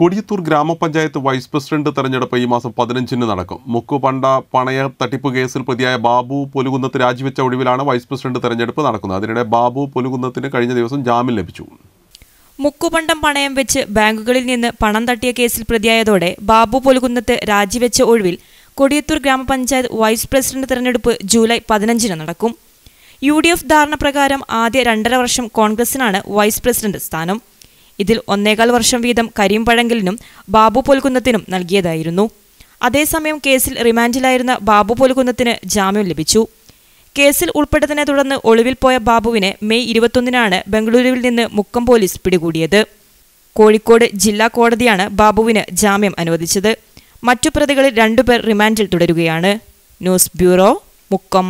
കൊടിയത്തൂർ ഗ്രാമപഞ്ചായത്ത് vice president തെരഞ്ഞെടുപ്പ് ഈ മാസം പതിനഞ്ചിന് നടക്കും മുക്കുപണ്ട പണയ തട്ടിപ്പ് കേസിൽ പ്രതിയായ ബാബു പൊലുകുന്നത്ത് രാജിവെച്ച ഒഴിവിലാണ് വൈസ് പ്രസിഡന്റ് തെരഞ്ഞെടുപ്പ് നടക്കുന്നത് അതിനിടെ ബാബു പൊലുകുന്നത്തിന് കഴിഞ്ഞ ദിവസം ജാമ്യം ലഭിച്ചു മുക്കുപണ്ടം പണയം വെച്ച് ബാങ്കുകളിൽ നിന്ന് പണം തട്ടിയ കേസിൽ പ്രതിയായതോടെ ബാബു പൊലുകുന്നത്ത് രാജിവെച്ച ഒഴിവിൽ കൊടിയത്തൂർ ഗ്രാമപഞ്ചായത്ത് വൈസ് പ്രസിഡന്റ് തെരഞ്ഞെടുപ്പ് ജൂലൈ പതിനഞ്ചിന് നടക്കും യു ഡി എഫ് ധാരണ പ്രകാരം ആദ്യ രണ്ടര വർഷം കോൺഗ്രസിനാണ് വൈസ് പ്രസിഡന്റ് സ്ഥാനം ഇതിൽ ഒന്നേകാൽ വർഷം വീതം കരീംപഴങ്കലിനും ബാബു പൊൽക്കുന്നത്തിനും നൽകിയതായിരുന്നു അതേസമയം കേസിൽ റിമാൻഡിലായിരുന്ന ബാബു പൊൽക്കുന്നത്തിന് ജാമ്യം ലഭിച്ചു കേസിൽ ഉൾപ്പെട്ടതിനെ തുടർന്ന് ഒളിവിൽ പോയ ബാബുവിനെ മെയ് ഇരുപത്തൊന്നിനാണ് ബംഗളൂരുവിൽ നിന്ന് മുക്കം പോലീസ് പിടികൂടിയത് കോഴിക്കോട് ജില്ലാ കോടതിയാണ് ബാബുവിന് ജാമ്യം അനുവദിച്ചത് മറ്റു പ്രതികളിൽ രണ്ടുപേർ റിമാൻഡിൽ തുടരുകയാണ് ന്യൂസ് ബ്യൂറോ മുക്കം